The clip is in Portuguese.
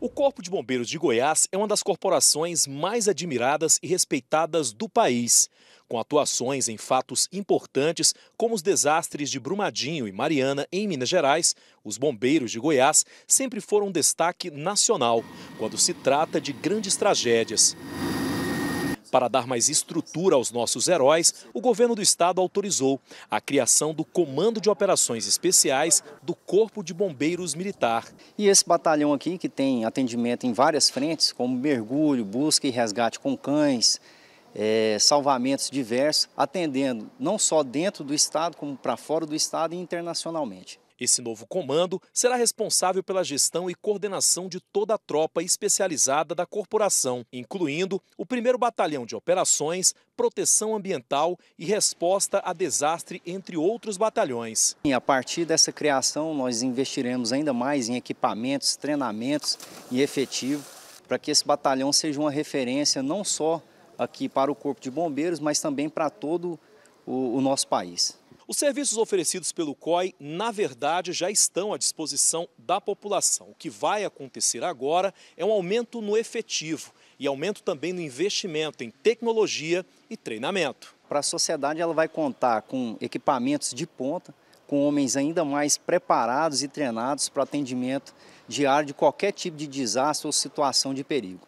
O Corpo de Bombeiros de Goiás é uma das corporações mais admiradas e respeitadas do país, com atuações em fatos importantes como os desastres de Brumadinho e Mariana em Minas Gerais. Os bombeiros de Goiás sempre foram um destaque nacional quando se trata de grandes tragédias. Para dar mais estrutura aos nossos heróis, o governo do estado autorizou a criação do Comando de Operações Especiais do Corpo de Bombeiros Militar. E esse batalhão aqui, que tem atendimento em várias frentes, como mergulho, busca e resgate com cães, é, salvamentos diversos, atendendo não só dentro do Estado, como para fora do Estado e internacionalmente. Esse novo comando será responsável pela gestão e coordenação de toda a tropa especializada da corporação, incluindo o primeiro Batalhão de Operações, Proteção Ambiental e Resposta a Desastre, entre outros batalhões. E a partir dessa criação, nós investiremos ainda mais em equipamentos, treinamentos e efetivo para que esse batalhão seja uma referência não só aqui para o Corpo de Bombeiros, mas também para todo o, o nosso país. Os serviços oferecidos pelo COI, na verdade, já estão à disposição da população. O que vai acontecer agora é um aumento no efetivo e aumento também no investimento em tecnologia e treinamento. Para a sociedade, ela vai contar com equipamentos de ponta, com homens ainda mais preparados e treinados para atendimento diário de qualquer tipo de desastre ou situação de perigo.